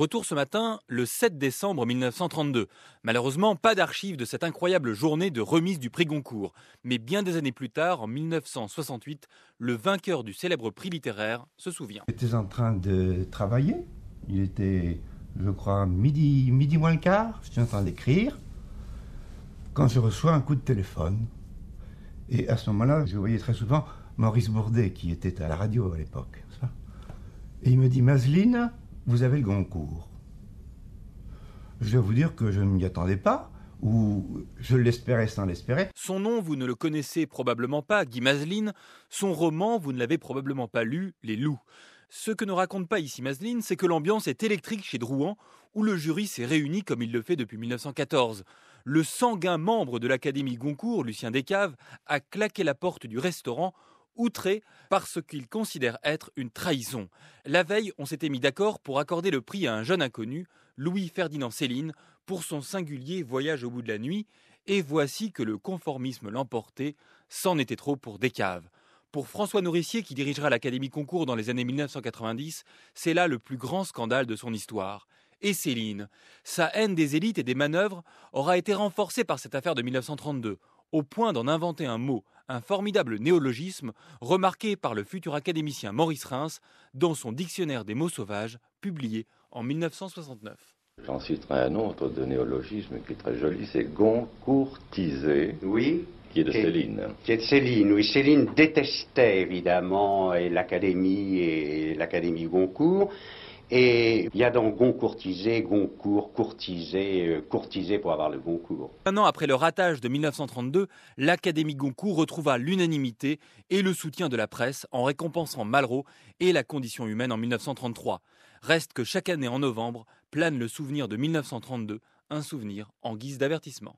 Retour ce matin le 7 décembre 1932. Malheureusement, pas d'archives de cette incroyable journée de remise du prix Goncourt. Mais bien des années plus tard, en 1968, le vainqueur du célèbre prix littéraire se souvient. J'étais en train de travailler. Il était, je crois, midi, midi moins le quart. J'étais en train d'écrire quand je reçois un coup de téléphone. Et à ce moment-là, je voyais très souvent Maurice Bourdet, qui était à la radio à l'époque. Et il me dit, Maseline ?» vous avez le Goncourt. Je vais vous dire que je ne m'y attendais pas, ou je l'espérais sans l'espérer. Son nom, vous ne le connaissez probablement pas, Guy Mazeline. Son roman, vous ne l'avez probablement pas lu, Les Loups. Ce que ne raconte pas ici Mazeline, c'est que l'ambiance est électrique chez Drouan, où le jury s'est réuni comme il le fait depuis 1914. Le sanguin membre de l'Académie Goncourt, Lucien Descaves, a claqué la porte du restaurant outré par ce qu'il considère être une trahison. La veille, on s'était mis d'accord pour accorder le prix à un jeune inconnu, Louis-Ferdinand Céline, pour son singulier voyage au bout de la nuit, et voici que le conformisme l'emportait, c'en était trop pour caves. Pour François Nourricier, qui dirigera l'Académie Concours dans les années 1990, c'est là le plus grand scandale de son histoire et Céline. Sa haine des élites et des manœuvres aura été renforcée par cette affaire de 1932 au point d'en inventer un mot, un formidable néologisme remarqué par le futur académicien Maurice Reims dans son Dictionnaire des mots sauvages, publié en 1969. J'en citerai un autre de néologisme qui est très joli, c'est goncourtisé. Oui, qui est de Céline. Qui est de Céline, oui. Céline détestait évidemment l'Académie et l'Académie Goncourt. Et il y a donc Goncourtisé, Goncourt, courtisé, euh, courtisé pour avoir le Goncourt. Un an après le ratage de 1932, l'Académie Goncourt retrouva l'unanimité et le soutien de la presse en récompensant Malraux et la condition humaine en 1933. Reste que chaque année en novembre plane le souvenir de 1932, un souvenir en guise d'avertissement.